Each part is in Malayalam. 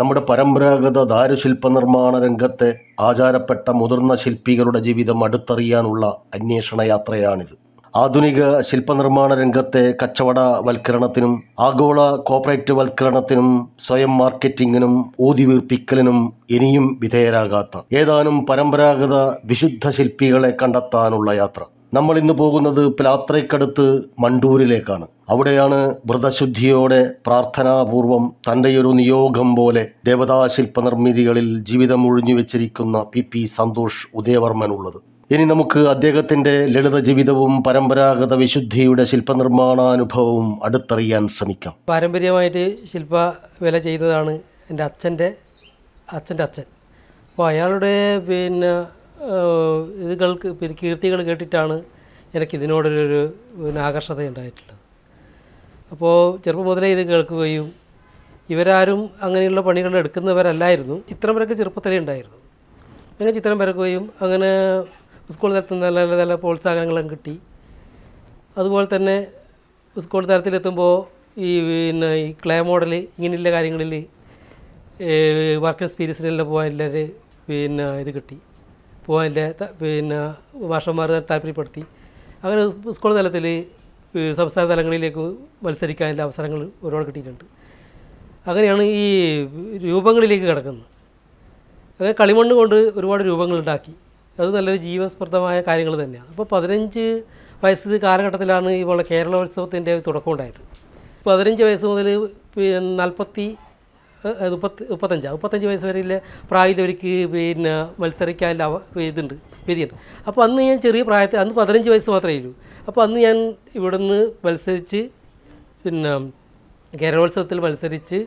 നമ്മുടെ പരമ്പരാഗത ദാരുശില്പ നിർമ്മാണ രംഗത്തെ ആചാരപ്പെട്ട മുതിർന്ന ശില്പികളുടെ ജീവിതം അടുത്തറിയാനുള്ള അന്വേഷണ യാത്രയാണിത് ആധുനിക ശില്പനിർമ്മാണ രംഗത്തെ കച്ചവട വൽക്കരണത്തിനും ആഗോള കോപ്പറേറ്റ് വൽക്കരണത്തിനും സ്വയം മാർക്കറ്റിങ്ങിനും ഊതിവീർപ്പിക്കലിനും ഇനിയും വിധേയരാകാത്ത ഏതാനും പരമ്പരാഗത വിശുദ്ധ ശില്പികളെ കണ്ടെത്താനുള്ള യാത്ര നമ്മൾ ഇന്ന് പോകുന്നത് പിലാത്രയ്ക്കടുത്ത് മണ്ടൂരിലേക്കാണ് അവിടെയാണ് വ്രതശുദ്ധിയോടെ പ്രാർത്ഥനാപൂർവം തൻ്റെയൊരു നിയോഗം പോലെ ദേവതാശില്പ നിർമ്മിതികളിൽ ജീവിതം ഒഴിഞ്ഞു വെച്ചിരിക്കുന്ന പി പി സന്തോഷ് ഉദയവർമ്മനുള്ളത് ഇനി നമുക്ക് അദ്ദേഹത്തിൻ്റെ ലളിത ജീവിതവും പരമ്പരാഗത വിശുദ്ധിയുടെ ശില്പനിർമ്മാണാനുഭവവും അടുത്തറിയാൻ ശ്രമിക്കാം പാരമ്പര്യമായിട്ട് ശില്പ വില ചെയ്തതാണ് എൻ്റെ അച്ഛൻ്റെ അച്ഛൻ്റെ അച്ഛൻ അപ്പോൾ അയാളുടെ പിന്നെ ഇതുകൾക്ക് പിന്നെ കീർത്തികൾ കേട്ടിട്ടാണ് എനിക്ക് ഇതിനോടൊരു പിന്നെ ആകർഷത ഉണ്ടായിട്ടുള്ളത് അപ്പോൾ ചെറുപ്പം മുതലേ ഇത് കേൾക്കുകയും ഇവരാരും അങ്ങനെയുള്ള പണികൾ എടുക്കുന്നവരല്ലായിരുന്നു ചിത്രം വരക്ക് ചെറുപ്പത്തിലേ ഉണ്ടായിരുന്നു അങ്ങനെ ചിത്രം വരക്കുകയും അങ്ങനെ സ്കൂൾ തലത്തിൽ നല്ല നല്ല നല്ല പ്രോത്സാഹനങ്ങളും കിട്ടി അതുപോലെ തന്നെ സ്കൂൾ തലത്തിലെത്തുമ്പോൾ ഈ പിന്നെ ഈ ക്ലേ മോഡൽ ഇങ്ങനെയുള്ള കാര്യങ്ങളിൽ വർക്ക് എക്സ്പീരിയൻസിനെല്ലാം എല്ലാവരും പിന്നെ ഇത് കിട്ടി പോകാൻ്റെ പിന്നെ ഭാഷന്മാർ താല്പര്യപ്പെടുത്തി അങ്ങനെ സ്കൂൾ തലത്തിൽ സംസ്ഥാന തലങ്ങളിലേക്ക് മത്സരിക്കാനുള്ള അവസരങ്ങൾ ഒരുപാട് കിട്ടിയിട്ടുണ്ട് അങ്ങനെയാണ് ഈ രൂപങ്ങളിലേക്ക് കിടക്കുന്നത് അങ്ങനെ കളിമണ്ണ് കൊണ്ട് ഒരുപാട് രൂപങ്ങളുണ്ടാക്കി അത് നല്ലൊരു ജീവസ്പർദ്ധമായ കാര്യങ്ങൾ തന്നെയാണ് അപ്പോൾ പതിനഞ്ച് വയസ്സ് കാലഘട്ടത്തിലാണ് ഇപ്പോൾ കേരളോത്സവത്തിൻ്റെ തുടക്കം ഉണ്ടായത് പതിനഞ്ച് വയസ്സ് മുതൽ നാൽപ്പത്തി മുപ്പത്തി മുപ്പത്തഞ്ചാണ് മുപ്പത്തഞ്ച് വയസ്സ് വരെ ഇല്ല പ്രായത്തിലവർക്ക് പിന്നെ മത്സരിക്കാനുള്ള ഇതുണ്ട് വിധിയുണ്ട് അപ്പോൾ അന്ന് ഞാൻ ചെറിയ പ്രായത്തിൽ അന്ന് പതിനഞ്ച് വയസ്സ് മാത്രമേ ഉള്ളൂ അപ്പോൾ അന്ന് ഞാൻ ഇവിടെ നിന്ന് മത്സരിച്ച് പിന്നെ കേരളോത്സവത്തിൽ മത്സരിച്ച്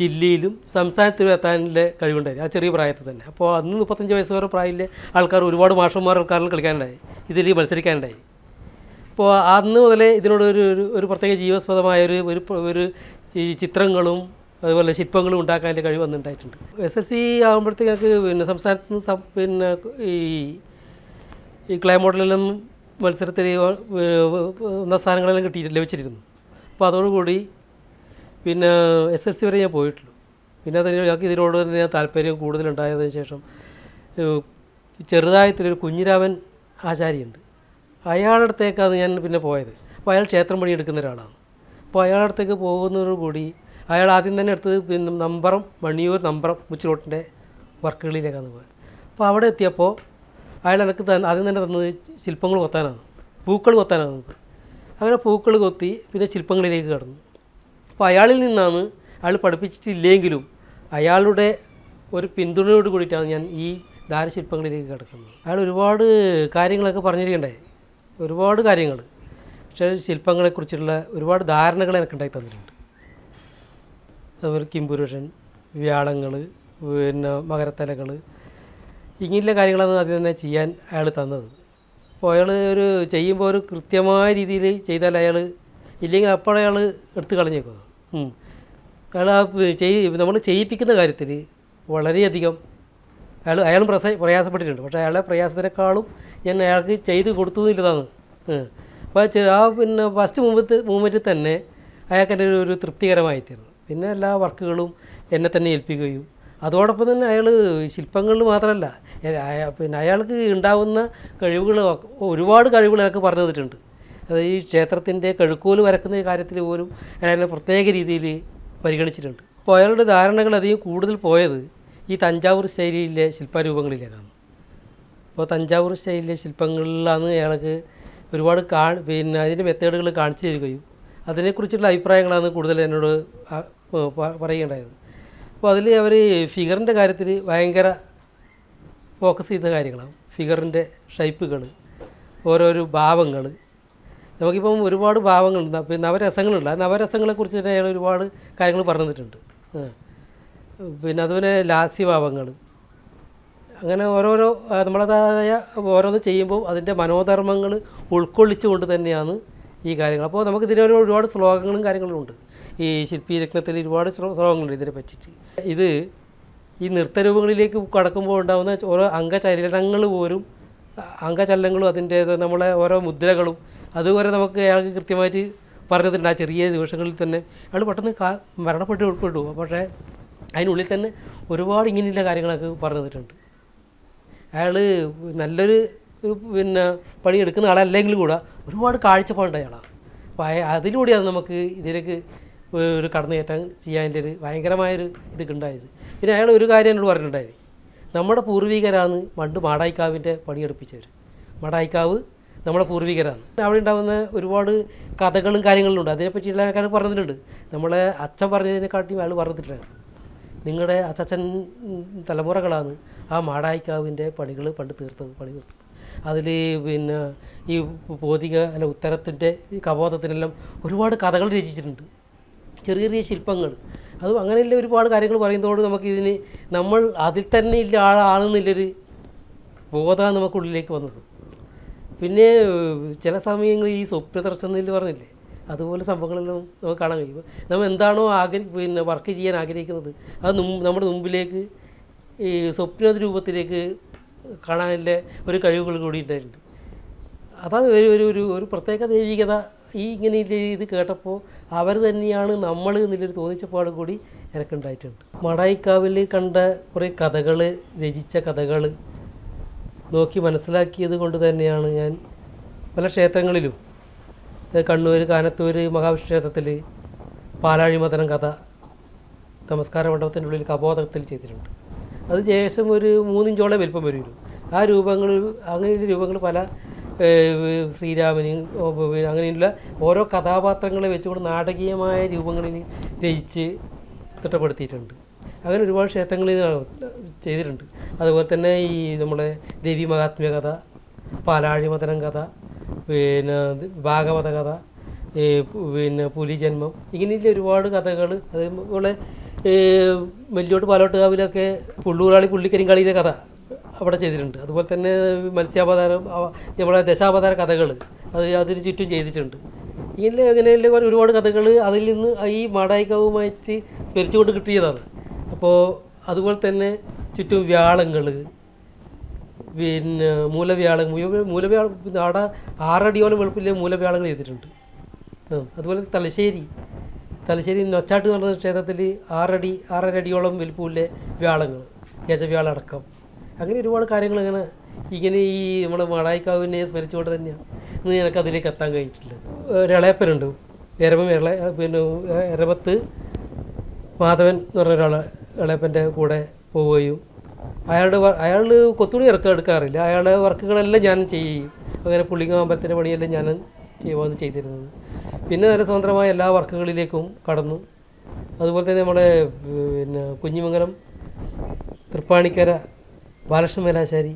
ജില്ലയിലും സംസ്ഥാനത്തിലും എത്താനുള്ള കഴിവുണ്ടായി ആ ചെറിയ പ്രായത്തിൽ തന്നെ അപ്പോൾ അന്ന് മുപ്പത്തഞ്ച് വയസ്സ് വരെ പ്രായമില്ല ആൾക്കാർ ഒരുപാട് മാഷന്മാർ ആൾക്കാരിൽ കളിക്കാനുണ്ടായി ഇതിൽ മത്സരിക്കാനുണ്ടായി അപ്പോൾ അന്ന് മുതലേ ഇതിനോട് ഒരു ഒരു പ്രത്യേക ജീവസ്പദമായ ഒരു ഒരു ചിത്രങ്ങളും അതുപോലെ ശില്പങ്ങളും ഉണ്ടാക്കാനുള്ള കഴിവ് വന്നിട്ടുണ്ടായിട്ടുണ്ട് എസ് എസ് സി ആകുമ്പോഴത്തേക്ക് പിന്നെ സംസ്ഥാനത്ത് നിന്ന് പിന്നെ ഈ ഈ ക്ലേ മോഡലിലും മത്സരത്തിൽ ഒന്നാം സ്ഥാനങ്ങളെല്ലാം കിട്ടി ലഭിച്ചിരുന്നു അപ്പോൾ അതോടുകൂടി പിന്നെ എസ് എസ് സി വരെ ഞാൻ പോയിട്ടുള്ളൂ പിന്നെ അതിന് ഞങ്ങൾക്ക് ഇതിനോട് തന്നെ താല്പര്യം കൂടുതലുണ്ടായതിനു ശേഷം ചെറുതായത്തിലൊരു കുഞ്ഞിരാമൻ അയാളുടെ അയാളടുത്തേക്കാണ് ഞാൻ പിന്നെ പോയത് അപ്പോൾ അയാൾ ക്ഷേത്രം പണിയെടുക്കുന്ന ഒരാളാണ് അപ്പോൾ അയാളടുത്തേക്ക് പോകുന്നതോടുകൂടി അയാൾ ആദ്യം തന്നെ എടുത്തത് പിന്നെ നമ്പറും മണിയൂർ നമ്പറും മുച്ചിലോട്ടിൻ്റെ വർക്കുകളിലേക്കാണ് പോയത് അപ്പോൾ അവിടെ എത്തിയപ്പോൾ അയാൾ എനിക്ക് ആദ്യം തന്നെ തന്നത് ശില്പങ്ങൾ കൊത്താനാണ് പൂക്കൾ കൊത്താനാണ് അങ്ങനെ പൂക്കൾ കൊത്തി പിന്നെ ശില്പങ്ങളിലേക്ക് കടന്നു അപ്പോൾ അയാളിൽ നിന്നാണ് അയാൾ പഠിപ്പിച്ചിട്ടില്ലെങ്കിലും അയാളുടെ ഒരു പിന്തുണയോട് കൂടിയിട്ടാണ് ഞാൻ ഈ ദാരശില്പങ്ങളിലേക്ക് കിടക്കുന്നത് അയാൾ ഒരുപാട് കാര്യങ്ങളൊക്കെ പറഞ്ഞിരിക്കണ്ടേ ഒരുപാട് കാര്യങ്ങൾ പക്ഷേ ശില്പങ്ങളെക്കുറിച്ചുള്ള ഒരുപാട് ധാരണകൾ എനിക്ക് ഉണ്ടാക്കി തന്നിട്ടുണ്ട് അതുപോലെ കിംപുരുഷൻ വ്യാളങ്ങൾ പിന്നെ മകരത്തലകൾ ഇങ്ങനെയുള്ള കാര്യങ്ങളാണ് അതിൽ തന്നെ ചെയ്യാൻ അയാൾ തന്നത് അപ്പോൾ അയാൾ ഒരു ചെയ്യുമ്പോൾ ഒരു കൃത്യമായ രീതിയിൽ ചെയ്താൽ അയാൾ ഇല്ലെങ്കിൽ അപ്പോൾ അയാൾ എടുത്തു കളഞ്ഞേക്കുന്നത് അയാൾ ആ ചെയ് നമ്മൾ ചെയ്യിപ്പിക്കുന്ന കാര്യത്തിൽ വളരെയധികം അയാൾ അയാളും പ്രസ പ്രയാസപ്പെട്ടിട്ടുണ്ട് പക്ഷേ അയാളെ പ്രയാസത്തിനേക്കാളും ഞാൻ അയാൾക്ക് ചെയ്ത് കൊടുത്തതില്ലതാണ് അപ്പോൾ ആ പിന്നെ ഫസ്റ്റ് മൂവ്മെൻറ്റ് മൂവ്മെൻറ്റിൽ തന്നെ അയാൾക്ക് എൻ്റെ ഒരു തൃപ്തികരമായി തീർന്നു പിന്നെ എല്ലാ വർക്കുകളും എന്നെ തന്നെ ഏൽപ്പിക്കുകയും അതോടൊപ്പം തന്നെ അയാൾ ശില്പങ്ങളിൽ മാത്രമല്ല പിന്നെ അയാൾക്ക് ഉണ്ടാകുന്ന കഴിവുകൾ ഒരുപാട് കഴിവുകൾ എനിക്ക് പറഞ്ഞു തന്നിട്ടുണ്ട് അത് ഈ ക്ഷേത്രത്തിൻ്റെ കഴുക്കോൽ വരക്കുന്ന കാര്യത്തിൽ പോലും അയാളെ പ്രത്യേക രീതിയിൽ പരിഗണിച്ചിട്ടുണ്ട് അപ്പോൾ അയാളുടെ ധാരണകൾ അധികം കൂടുതൽ പോയത് ഈ തഞ്ചാവൂർ ശൈലിയിലെ ശില്പരൂപങ്ങളിലേക്കാണ് അപ്പോൾ തഞ്ചാവൂർ ശൈലിയിലെ ശില്പങ്ങളിലാണ് അയാൾക്ക് ഒരുപാട് കാ പിന്നെ അതിൻ്റെ മെത്തേഡുകൾ കാണിച്ചു തരികയും അതിനെക്കുറിച്ചുള്ള അഭിപ്രായങ്ങളാണ് കൂടുതൽ എന്നോട് പറയേണ്ടത് അപ്പോൾ അതിൽ അവർ ഫിഗറിൻ്റെ കാര്യത്തിൽ ഭയങ്കര ഫോക്കസ് ചെയ്ത കാര്യങ്ങളാണ് ഫിഗറിൻ്റെ ഷൈപ്പുകൾ ഓരോരോ ഭാവങ്ങൾ നമുക്കിപ്പം ഒരുപാട് ഭാവങ്ങളുണ്ട് പിന്നെ നവരസങ്ങളുണ്ട് ആ നവരസങ്ങളെക്കുറിച്ച് തന്നെ അയാൾ ഒരുപാട് കാര്യങ്ങൾ പറഞ്ഞിട്ടുണ്ട് പിന്നെ അതുപോലെ ലാസ്യഭാവങ്ങൾ അങ്ങനെ ഓരോരോ നമ്മളതായ ഓരോന്ന് ചെയ്യുമ്പോൾ അതിൻ്റെ മനോധർമ്മങ്ങൾ ഉൾക്കൊള്ളിച്ചുകൊണ്ട് തന്നെയാണ് ഈ കാര്യങ്ങൾ അപ്പോൾ നമുക്ക് ഇതിനൊരു ഒരുപാട് ശ്ലോകങ്ങളും കാര്യങ്ങളും ഉണ്ട് ഈ ശില്പി രക്തത്തിൽ ഒരുപാട് സ്രോതങ്ങളുണ്ട് ഇതിനെ പറ്റിയിട്ട് ഇത് ഈ നൃത്തരൂപങ്ങളിലേക്ക് കടക്കുമ്പോൾ ഉണ്ടാകുന്ന ഓരോ അംഗചലനങ്ങൾ പോലും അംഗചലനങ്ങളും അതിൻ്റെ നമ്മളെ ഓരോ മുദ്രകളും അതുപോലെ നമുക്ക് അയാൾക്ക് കൃത്യമായിട്ട് പറഞ്ഞിട്ടുണ്ട് ആ ചെറിയ നിമിഷങ്ങളിൽ തന്നെ അയാൾ പെട്ടെന്ന് കാ മരണപ്പെട്ട് ഉൾപ്പെട്ടു പക്ഷേ അതിനുള്ളിൽ തന്നെ ഒരുപാട് ഇങ്ങനെയുള്ള കാര്യങ്ങളൊക്കെ പറഞ്ഞു അയാൾ നല്ലൊരു പിന്നെ പണിയെടുക്കുന്ന ആളല്ലെങ്കിൽ കൂടെ ഒരുപാട് കാഴ്ചപ്പാടുണ്ട് അയാളാണ് അപ്പോൾ അതിലൂടെയാണ് നമുക്ക് ഇതിലേക്ക് ഒരു കടന്നുകയറ്റം ചെയ്യാൻ്റെ ഒരു ഭയങ്കരമായൊരു ഇത് ഉണ്ടായത് പിന്നെ അയാൾ ഒരു കാര്യം എന്നോട് പറഞ്ഞിട്ടുണ്ടായിരുന്നു നമ്മുടെ പൂർവികരാണ് പണ്ട് മാടായിക്കാവിൻ്റെ പണിയെടുപ്പിച്ചവർ മാടായിക്കാവ് നമ്മുടെ പൂർവികരാണ് അവിടെ ഉണ്ടാകുന്ന ഒരുപാട് കഥകളും കാര്യങ്ങളും ഉണ്ട് അതിനെപ്പറ്റി എല്ലാ ആൾക്കാരും പറഞ്ഞിട്ടുണ്ട് നമ്മളെ അച്ഛൻ പറഞ്ഞതിനെക്കാട്ടിയും അയാൾ പറഞ്ഞിട്ടുണ്ട് നിങ്ങളുടെ അച്ഛൻ തലമുറകളാണ് ആ മാടായിക്കാവിൻ്റെ പണികൾ പണ്ട് തീർത്തത് പണി തീർത്തത് അതിൽ പിന്നെ ഈ ഭൗതിക അല്ല ഉത്തരത്തിൻ്റെ കബോധത്തിനെല്ലാം ഒരുപാട് കഥകൾ രചിച്ചിട്ടുണ്ട് ചെറിയ ചെറിയ ശില്പങ്ങൾ അതും അങ്ങനെയുള്ള ഒരുപാട് കാര്യങ്ങൾ പറയുന്നതോട് നമുക്കിതിന് നമ്മൾ അതിൽ തന്നെ ഇല്ല ആളാണെന്നുള്ളൊരു ബോധമാണ് നമുക്കുള്ളിലേക്ക് വന്നത് പിന്നെ ചില സമയങ്ങളിൽ ഈ സ്വപ്ന ദർശനത്തിൽ പറഞ്ഞില്ലേ അതുപോലെ സംഭവങ്ങളെല്ലാം നമുക്ക് കാണാൻ കഴിയും നമ്മൾ എന്താണോ ആഗ്രഹി പിന്നെ വർക്ക് ചെയ്യാൻ ആഗ്രഹിക്കുന്നത് അത് നമ്മുടെ മുമ്പിലേക്ക് ഈ സ്വപ്ന രൂപത്തിലേക്ക് കാണാനുള്ള ഒരു കഴിവുകൾ കൂടി ഉണ്ടായിട്ടുണ്ട് അതാണ് ഒരു ഒരു ഒരു പ്രത്യേക ദൈവികത ഈ ഇങ്ങനെ ഇത് കേട്ടപ്പോൾ അവർ തന്നെയാണ് നമ്മൾ തോന്നിച്ച തോന്നിച്ചപ്പാട് കൂടി എനിക്കുണ്ടായിട്ടുണ്ട് മടായിക്കാവിൽ കണ്ട കുറേ കഥകൾ രചിച്ച കഥകൾ നോക്കി മനസ്സിലാക്കിയത് കൊണ്ട് തന്നെയാണ് ഞാൻ പല ക്ഷേത്രങ്ങളിലും കണ്ണൂർ കാനത്തൂർ മഹാവിഷ്ണു ക്ഷേത്രത്തിൽ പാലാഴിമതനം കഥ നമസ്കാര മണ്ഡപത്തിൻ്റെ ഉള്ളിൽ കബോധത്തിൽ ചെയ്തിട്ടുണ്ട് അത് ശേഷം ഒരു മൂന്നിഞ്ചോളം വലിപ്പം വരുമല്ലോ ആ രൂപങ്ങൾ അങ്ങനെ രൂപങ്ങൾ പല ശ്രീരാമന് അങ്ങനെയുള്ള ഓരോ കഥാപാത്രങ്ങളെ വെച്ചുകൊണ്ട് നാടകീയമായ രൂപങ്ങളിൽ രചിച്ച് തിട്ടപ്പെടുത്തിയിട്ടുണ്ട് അങ്ങനെ ഒരുപാട് ക്ഷേത്രങ്ങളിൽ ചെയ്തിട്ടുണ്ട് അതുപോലെ തന്നെ ഈ നമ്മുടെ ദേവി മഹാത്മ്യ കഥ പാലാഴിമതനം കഥ പിന്നെ ഭാഗവത കഥ പിന്നെ പുലിജന്മം ഇങ്ങനെയുള്ള ഒരുപാട് കഥകൾ അതേപോലെ പാലോട്ട് കാവിലൊക്കെ പുള്ളൂരാളി പുള്ളിക്കരിങ്കാളിയിലെ കഥ അവിടെ ചെയ്തിട്ടുണ്ട് അതുപോലെ തന്നെ മത്സ്യാവതാരം നമ്മുടെ ദശാവതാര കഥകൾ അത് അതിന് ചുറ്റും ചെയ്തിട്ടുണ്ട് ഇങ്ങനെ അങ്ങനെയുള്ള ഒരുപാട് കഥകൾ അതിൽ നിന്ന് ഈ മാടായിക്കാവുമായിട്ട് സ്മരിച്ചുകൊണ്ട് കിട്ടിയതാണ് അപ്പോൾ അതുപോലെ തന്നെ ചുറ്റും വ്യാളങ്ങൾ പിന്നെ മൂലവ്യാളം മൂലവ്യാളം അവിടെ ആറടിയോളം വെളുപ്പിലെ മൂലവ്യാളങ്ങൾ ചെയ്തിട്ടുണ്ട് അതുപോലെ തലശ്ശേരി തലശ്ശേരി നൊച്ചാട്ട് എന്ന് പറഞ്ഞ ക്ഷേത്രത്തിൽ ആറടി ആറര അടിയോളം വലിപ്പമില്ല വ്യാളങ്ങൾ യജവ്യാളടക്കം അങ്ങനെ ഒരുപാട് കാര്യങ്ങൾ ഇങ്ങനെ ഇങ്ങനെ ഈ നമ്മുടെ മടായിക്കാവിനെ സ്മരിച്ചുകൊണ്ട് തന്നെയാണ് ഇന്ന് എനിക്ക് അതിലേക്ക് എത്താൻ കഴിഞ്ഞിട്ടില്ല ഒരളയപ്പനുണ്ട് എരമം ഇള പിന്നെ എരമത്ത് മാധവൻ എന്ന് പറഞ്ഞ ഒരാൾ ഇളയപ്പൻ്റെ കൂടെ പോവുകയും അയാളുടെ അയാൾ കൊത്തുണി ഇറക്കം എടുക്കാറില്ല അയാളുടെ വർക്കുകളെല്ലാം ഞാൻ ചെയ്യും അങ്ങനെ പുള്ളിങ്ങാമ്പലത്തിൻ്റെ പണിയെല്ലാം ഞാൻ ചെയ്യുവാന്ന് ചെയ്തിരുന്നത് പിന്നെ നല്ല സ്വതന്ത്രമായ എല്ലാ വർക്കുകളിലേക്കും കടന്നു അതുപോലെ തന്നെ നമ്മുടെ പിന്നെ കുഞ്ഞിമംഗലം തൃപ്പാണിക്കര ബാലകൃഷ്ണ മേലാശാരി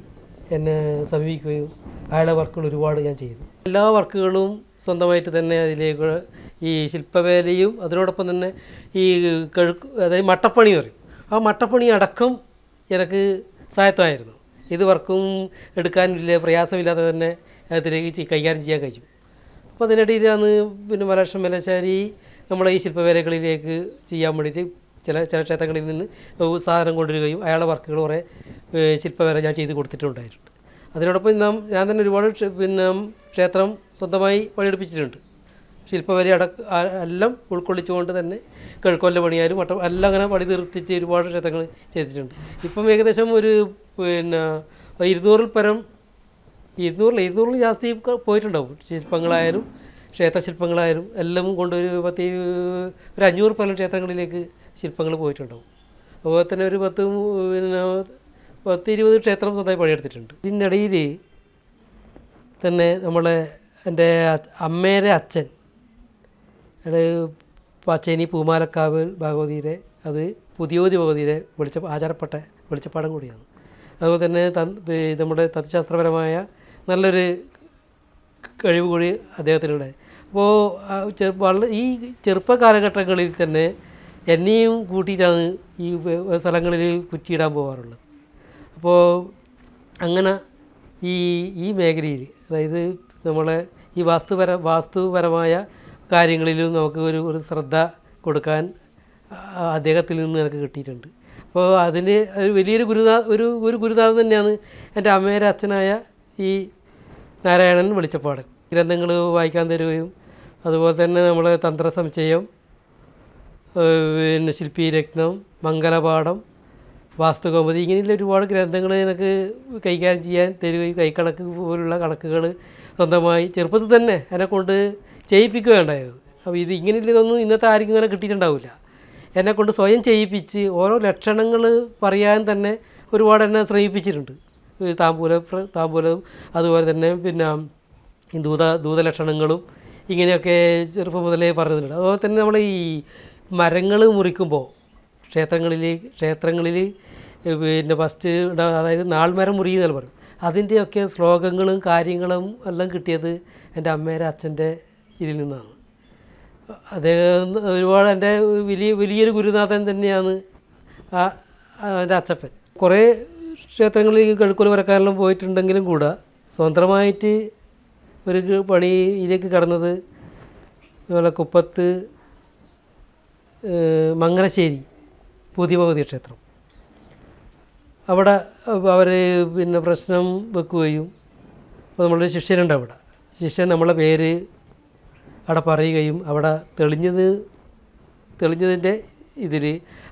എന്നെ സമീപിക്കുകയും അയാളുടെ വർക്കുകൾ ഒരുപാട് ഞാൻ ചെയ്തു എല്ലാ വർക്കുകളും സ്വന്തമായിട്ട് തന്നെ അതിലേക്ക് ഈ ശില്പവേലയും അതിനോടൊപ്പം തന്നെ ഈ കഴുക്ക് അതായത് മട്ടപ്പണി പറയും ആ മട്ടപ്പണി അടക്കം എനിക്ക് സഹായത്വമായിരുന്നു ഇത് വർക്കും എടുക്കാനില്ല പ്രയാസമില്ലാതെ തന്നെ അതിലേക്ക് കൈകാര്യം ചെയ്യാൻ കഴിയും അപ്പോൾ അതിനിടയിലാണ് പിന്നെ മലക്ഷം മേലശാരി നമ്മളെ ഈ ശില്പവേലകളിലേക്ക് ചെയ്യാൻ വേണ്ടിയിട്ട് ചില ചില ക്ഷേത്രങ്ങളിൽ നിന്ന് സാധനം കൊണ്ടുവരികയും അയാളുടെ വർക്കുകൾ കുറേ ശില്പവേല ഞാൻ ചെയ്ത് കൊടുത്തിട്ടുണ്ടായിട്ടുണ്ട് അതിനോടൊപ്പം നാം ഞാൻ തന്നെ ഒരുപാട് പിന്നെ ക്ഷേത്രം സ്വന്തമായി പണിയെടുപ്പിച്ചിട്ടുണ്ട് ശില്പവരി അടക്ക എല്ലാം ഉൾക്കൊള്ളിച്ചുകൊണ്ട് തന്നെ കിഴക്കൊല്ല പണിയാലും മറ്റും എല്ലാം അങ്ങനെ പണി തീർത്തിച്ച് ഒരുപാട് ക്ഷേത്രങ്ങൾ ചെയ്തിട്ടുണ്ട് ഇപ്പം ഏകദേശം ഒരു പിന്നെ ഇരുന്നൂറിൽ പരം ഇരുന്നൂറിൽ ഇരുന്നൂറിൽ ജാസ്തി പോയിട്ടുണ്ടാവും ശില്പങ്ങളായാലും ക്ഷേത്രശില്പങ്ങളായാലും എല്ലാം കൊണ്ടൊരു പത്തി ഒരു അഞ്ഞൂറ് പല ക്ഷേത്രങ്ങളിലേക്ക് ശില്പങ്ങൾ പോയിട്ടുണ്ടാവും അതുപോലെ തന്നെ ഒരു പത്ത് പിന്നെ പത്ത് ഇരുപത് ക്ഷേത്രം സ്വന്തമായി പണിയെടുത്തിട്ടുണ്ട് ഇതിനിടയിൽ തന്നെ നമ്മളെ എൻ്റെ അമ്മേരെ അച്ഛൻ പച്ചേനി പൂമാലക്കാവ് ഭഗവതിയുടെ അത് പുതിയോതി ഭഗവതിയുടെ വെളിച്ച ആചാരപ്പെട്ട വെളിച്ചപ്പാടം കൂടിയാണ് അതുപോലെ തന്നെ നമ്മുടെ തത്വശാസ്ത്രപരമായ നല്ലൊരു കഴിവ് കൂടി അദ്ദേഹത്തിനുണ്ടായി അപ്പോൾ ചെറുപ്പ ഈ ചെറുപ്പ കാലഘട്ടങ്ങളിൽ തന്നെ എന്നെയും കൂട്ടിയിട്ടാണ് ഈ സ്ഥലങ്ങളിൽ കുറ്റിയിടാൻ പോകാറുള്ളത് അപ്പോൾ അങ്ങനെ ഈ ഈ മേഖലയിൽ അതായത് നമ്മളെ ഈ വാസ്തുപര വാസ്തുപരമായ കാര്യങ്ങളിലും നമുക്ക് ഒരു ഒരു ശ്രദ്ധ കൊടുക്കാൻ അദ്ദേഹത്തിൽ നിന്ന് എനിക്ക് കിട്ടിയിട്ടുണ്ട് അപ്പോൾ അതിന് ഒരു വലിയൊരു ഗുരുനാ ഒരു ഒരു ഗുരുനാഥൻ തന്നെയാണ് എൻ്റെ അമ്മയുടെ അച്ഛനായ ഈ നാരായണൻ വെളിച്ചപ്പാടൻ ഗ്രന്ഥങ്ങൾ വായിക്കാൻ തരുകയും അതുപോലെ തന്നെ നമ്മളെ തന്ത്ര സംശയം പിന്നെ രത്നം മംഗലപാഠം വാസ്തുകൗമതി ഇങ്ങനെയുള്ള ഒരുപാട് ഗ്രന്ഥങ്ങൾ എനിക്ക് കൈകാര്യം ചെയ്യാൻ തരികയും കൈക്കണക്ക് പോലുള്ള കണക്കുകൾ സ്വന്തമായി ചെറുപ്പത്തിൽ തന്നെ എന്നെക്കൊണ്ട് ചെയ്യിപ്പിക്കുകയുണ്ടായിരുന്നു അപ്പോൾ ഇത് ഇങ്ങനെയുള്ളതൊന്നും ഇന്നത്തെ ആർക്കും ഇങ്ങനെ കിട്ടിയിട്ടുണ്ടാവില്ല എന്നെക്കൊണ്ട് സ്വയം ചെയ്യിപ്പിച്ച് ഓരോ ലക്ഷണങ്ങൾ പറയാൻ തന്നെ ഒരുപാട് എന്നെ ശ്രമിപ്പിച്ചിട്ടുണ്ട് താമ്പൂല താമ്പൂലവും അതുപോലെ തന്നെ പിന്നെ ദൂത ദൂതലക്ഷണങ്ങളും ഇങ്ങനെയൊക്കെ ചെറുപ്പം മുതലേ പറഞ്ഞിട്ടുണ്ട് അതുപോലെ തന്നെ നമ്മൾ ഈ മരങ്ങൾ മുറിക്കുമ്പോൾ ക്ഷേത്രങ്ങളിൽ ക്ഷേത്രങ്ങളിൽ പിന്നെ ഫസ്റ്റ് അതായത് നാൾമരം മുറിയെന്നല്ല പറയും അതിൻ്റെയൊക്കെ ശ്ലോകങ്ങളും കാര്യങ്ങളും എല്ലാം കിട്ടിയത് എൻ്റെ അമ്മേരെ അച്ഛൻ്റെ ഇതിൽ നിന്നാണ് അദ്ദേഹം ഒരുപാട് എൻ്റെ വലിയ വലിയൊരു ഗുരുനാഥൻ തന്നെയാണ് ആ എൻ്റെ അച്ഛപ്പൻ കുറേ ക്ഷേത്രങ്ങളിൽ കഴുക്കോൽ വരക്കാരെല്ലാം പോയിട്ടുണ്ടെങ്കിലും കൂടെ സ്വതന്ത്രമായിട്ട് ഒരു പണിയിലേക്ക് കടന്നത് അതുപോലെ കുപ്പത്ത് മങ്ങരശ്ശേരി പുതിയ ക്ഷേത്രം അവിടെ അവർ പിന്നെ പ്രശ്നം വെക്കുകയും അപ്പോൾ നമ്മളൊരു ശിഷ്യനുണ്ട് അവിടെ ശിഷ്യൻ നമ്മളെ പേര് അവിടെ പറയുകയും അവിടെ തെളിഞ്ഞത് തെളിഞ്ഞതിൻ്റെ ഇതിൽ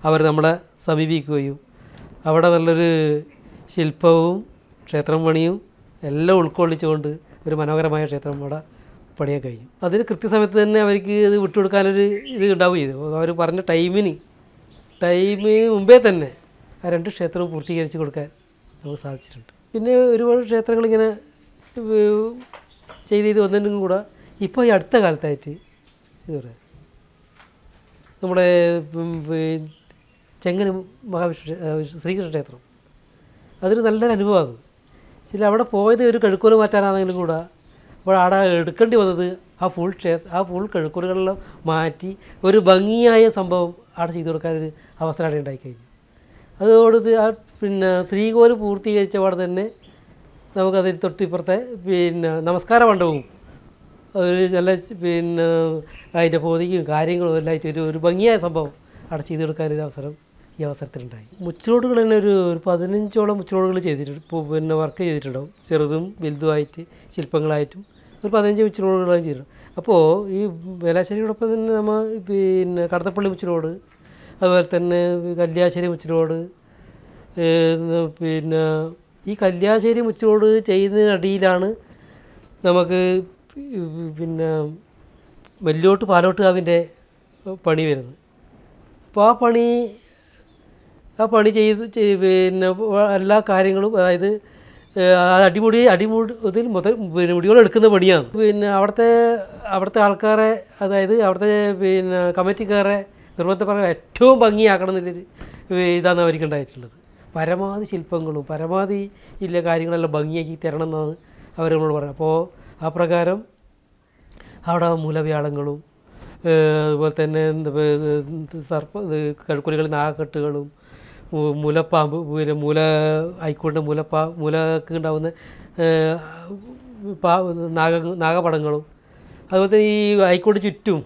അവർ നമ്മളെ സമീപിക്കുകയും അവിടെ നല്ലൊരു ശില്പവും ക്ഷേത്രം പണിയും എല്ലാം ഉൾക്കൊള്ളിച്ചുകൊണ്ട് ഒരു മനോഹരമായ ക്ഷേത്രം അവിടെ പണിയാൻ കഴിയും അതിന് കൃത്യസമയത്ത് തന്നെ അവർക്ക് ഇത് വിട്ടുകൊടുക്കാനൊരു ഇത് ഉണ്ടാവും ചെയ്തു അവർ പറഞ്ഞ ടൈമിന് ടൈമിന് മുമ്പേ തന്നെ ആ രണ്ട് ക്ഷേത്രവും പൂർത്തീകരിച്ച് കൊടുക്കാൻ നമുക്ക് സാധിച്ചിട്ടുണ്ട് പിന്നെ ഒരുപാട് ക്ഷേത്രങ്ങളിങ്ങനെ ചെയ്ത് ചെയ്ത് വന്നതിനും കൂടെ ഇപ്പോൾ ഈ അടുത്ത കാലത്തായിട്ട് ഇത് പറയാം നമ്മുടെ ചെങ്ങന മഹാവിഷ്ണു ശ്രീകൃഷ്ണ ക്ഷേത്രം അതൊരു നല്ലൊരു അനുഭവമാണ് ചില അവിടെ പോയത് ഒരു കഴുക്കോല് മാറ്റാനാണെങ്കിലും കൂടെ അപ്പോൾ അവിടെ എടുക്കേണ്ടി വന്നത് ആ ഫുൾ ക്ഷേ ആ ഫുൾ കിഴക്കൂറുകളെല്ലാം മാറ്റി ഒരു ഭംഗിയായ സംഭവം അവിടെ ചെയ്തു കൊടുക്കാനൊരു അവസരം അവിടെ ഉണ്ടായിക്കഴിഞ്ഞു അതോടത് ആ പിന്നെ ശ്രീകോല് പൂർത്തീകരിച്ച പാടെ തന്നെ നമുക്കതിൽ തൊട്ടിപ്പുറത്തെ പിന്നെ നമസ്കാര മണ്ഡപവും ഒരു നല്ല പിന്നെ അതിൻ്റെ പൊതിയും കാര്യങ്ങളും എല്ലാം ആയിട്ട് ഒരു ഒരു ഭംഗിയായ സംഭവം അവിടെ ചെയ്തു കൊടുക്കാനൊരു അവസരം ഈ അവസരത്തിലുണ്ടായി മുച്ചോടുകൾ തന്നെ ഒരു ഒരു പതിനഞ്ചോളം മുച്ചോടുകൾ ചെയ്തിട്ടുണ്ട് പിന്നെ വർക്ക് ചെയ്തിട്ടുണ്ടാവും ചെറുതും വലുതുമായിട്ട് ശില്പങ്ങളായിട്ടും ഒരു പതിനഞ്ച് മുച്ചോടുകളാണ് ചെയ്തിട്ടുണ്ട് അപ്പോൾ ഈ വേലാശ്ശേരിയോടൊപ്പം തന്നെ നമ്മൾ പിന്നെ കടത്തപ്പള്ളി മുച്ചിലോട് അതുപോലെ തന്നെ കല്യാശ്ശേരി മുച്ചിലോട് പിന്നെ ഈ കല്യാശ്ശേരി മുച്ചിലോട് ചെയ്യുന്നതിനടിയിലാണ് നമുക്ക് പിന്നെ മെല്ലോട്ട് പാലോട്ട് കാവിൻ്റെ പണി വരുന്നത് അപ്പോൾ ആ പണി ആ പണി ചെയ്ത് പിന്നെ എല്ലാ കാര്യങ്ങളും അതായത് അടിമുടി അടിമുടി മുതൽ പിന്നെ മുടികൾ എടുക്കുന്ന പണിയാണ് പിന്നെ അവിടുത്തെ അവിടുത്തെ ആൾക്കാരെ അതായത് അവിടുത്തെ പിന്നെ കമ്മിറ്റിക്കാരെ നിർബന്ധപ്രകാരം ഏറ്റവും ഭംഗിയാക്കണം എന്നൊരു ഇതാണ് അവർക്ക് ഉണ്ടായിട്ടുള്ളത് പരമാവധി ശില്പങ്ങളും പരമാവധി ഇല്ല കാര്യങ്ങളെല്ലാം ഭംഗിയാക്കി തരണം എന്നാണ് അവർ നമ്മളോട് പറയുന്നത് അപ്പോൾ ആ പ്രകാരം അവിടെ മൂലവ്യാളങ്ങളും അതുപോലെ തന്നെ സർപ്പ കഴുക്കുലികളിൽ നാഗക്കെട്ടുകളും മുലപ്പാമ്പ് പിന്നെ മുല ആയിക്കൊണ്ട് മുലപ്പാ മുലക്ക് ഉണ്ടാവുന്ന പാ നാഗ നാഗപടങ്ങളും അതുപോലെ തന്നെ ഈ ആയിക്കോട് ചുറ്റും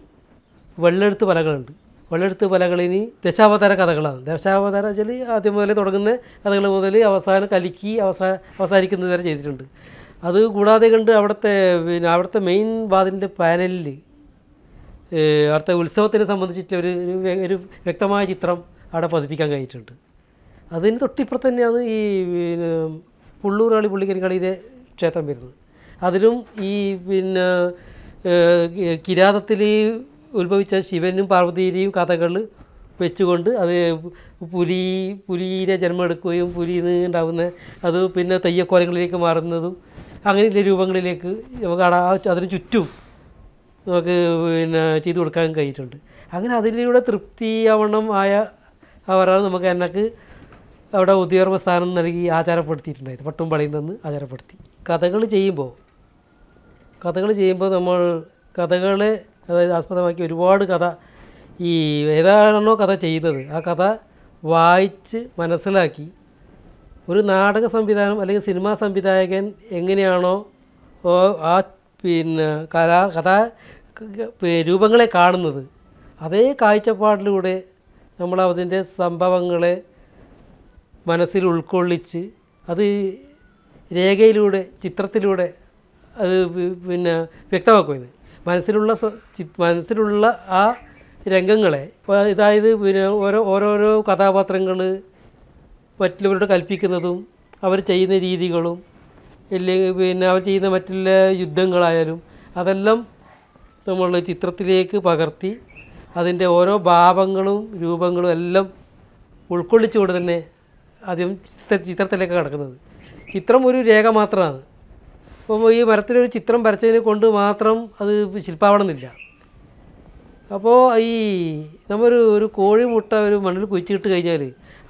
വെള്ളെഴുത്ത് പലകളുണ്ട് വെള്ളെഴുത്ത് പലകളിനി ദശാവതാര കഥകളാണ് ദശാവതാര വെച്ചാൽ ആദ്യം മുതലേ തുടങ്ങുന്ന കഥകൾ മുതൽ അവസാനം കലിക്കി അവസാ അവസാനിക്കുന്നത് വരെ ചെയ്തിട്ടുണ്ട് അത് കൂടാതെ കണ്ട് അവിടുത്തെ പിന്നെ അവിടുത്തെ മെയിൻ വാതിലിൻ്റെ പാനലിൽ അവിടുത്തെ ഉത്സവത്തിനെ സംബന്ധിച്ചിട്ട് ഒരു ഒരു വ്യക്തമായ ചിത്രം അവിടെ പതിപ്പിക്കാൻ കഴിഞ്ഞിട്ടുണ്ട് അതിന് തൊട്ടിപ്പുറത്ത് തന്നെയാണ് ഈ പിന്നെ പുള്ളൂരാളി പുള്ളിക്കരിക്കാളിയിലെ ക്ഷേത്രം വരുന്നത് അതിലും ഈ പിന്നെ കിരാതത്തിൽ ഉത്ഭവിച്ച ശിവനും പാർവതിയിലെയും കഥകൾ വെച്ചുകൊണ്ട് അത് പുലി പുലിയുടെ ജന്മമെടുക്കുകയും പുലിയിൽ നിന്ന് ഉണ്ടാകുന്ന അത് പിന്നെ തെയ്യക്കോലങ്ങളിലേക്ക് മാറുന്നതും അങ്ങനെയുള്ള രൂപങ്ങളിലേക്ക് നമുക്ക് ആ അതിന് ചുറ്റും നമുക്ക് പിന്നെ ചെയ്തു കൊടുക്കാൻ കഴിഞ്ഞിട്ടുണ്ട് അങ്ങനെ അതിലൂടെ തൃപ്തിയാവണം ആയ അവരാണ് നമുക്ക് എന്നൊക്കെ അവിടെ ഉദ്യോഗ സ്ഥാനം നൽകി ആചാരപ്പെടുത്തിയിട്ടുണ്ടായത് പട്ടുംപള്ളിയിൽ നിന്ന് ആചാരപ്പെടുത്തി കഥകൾ ചെയ്യുമ്പോൾ കഥകൾ ചെയ്യുമ്പോൾ നമ്മൾ കഥകളെ അതായത് ആസ്പദമാക്കി ഒരുപാട് കഥ ഈ ഏതാണോ കഥ ചെയ്യുന്നത് ആ കഥ വായിച്ച് മനസ്സിലാക്കി ഒരു നാടക സംവിധാനം അല്ലെങ്കിൽ സിനിമാ സംവിധായകൻ എങ്ങനെയാണോ ആ പിന്നെ കലാ കഥാ രൂപങ്ങളെ കാണുന്നത് അതേ കാഴ്ചപ്പാടിലൂടെ നമ്മൾ അതിൻ്റെ സംഭവങ്ങളെ മനസ്സിൽ ഉൾക്കൊള്ളിച്ച് അത് രേഖയിലൂടെ ചിത്രത്തിലൂടെ അത് പിന്നെ വ്യക്തമാക്കുന്നത് മനസ്സിലുള്ള മനസ്സിലുള്ള ആ രംഗങ്ങളെ ഇതായത് പിന്നെ ഓരോ ഓരോരോ കഥാപാത്രങ്ങൾ മറ്റുള്ളവരോട് കൽപ്പിക്കുന്നതും അവർ ചെയ്യുന്ന രീതികളും അല്ലെങ്കിൽ പിന്നെ അവർ ചെയ്യുന്ന മറ്റുള്ള യുദ്ധങ്ങളായാലും അതെല്ലാം നമ്മൾ ചിത്രത്തിലേക്ക് പകർത്തി അതിൻ്റെ ഓരോ ഭാവങ്ങളും രൂപങ്ങളും എല്ലാം ഉൾക്കൊള്ളിച്ചുകൊണ്ട് തന്നെ ആദ്യം ചിത്രത്തിലേക്ക് കിടക്കുന്നത് ചിത്രം ഒരു രേഖ മാത്രമാണ് അപ്പോൾ ഈ മരത്തിലൊരു ചിത്രം വരച്ചതിനെ കൊണ്ട് മാത്രം അത് ശില്പാവണമെന്നില്ല അപ്പോൾ ഈ നമ്മൊരു ഒരു കോഴി മുട്ട ഒരു മണ്ണിൽ കുഴിച്ചിട്ട് കഴിഞ്ഞാൽ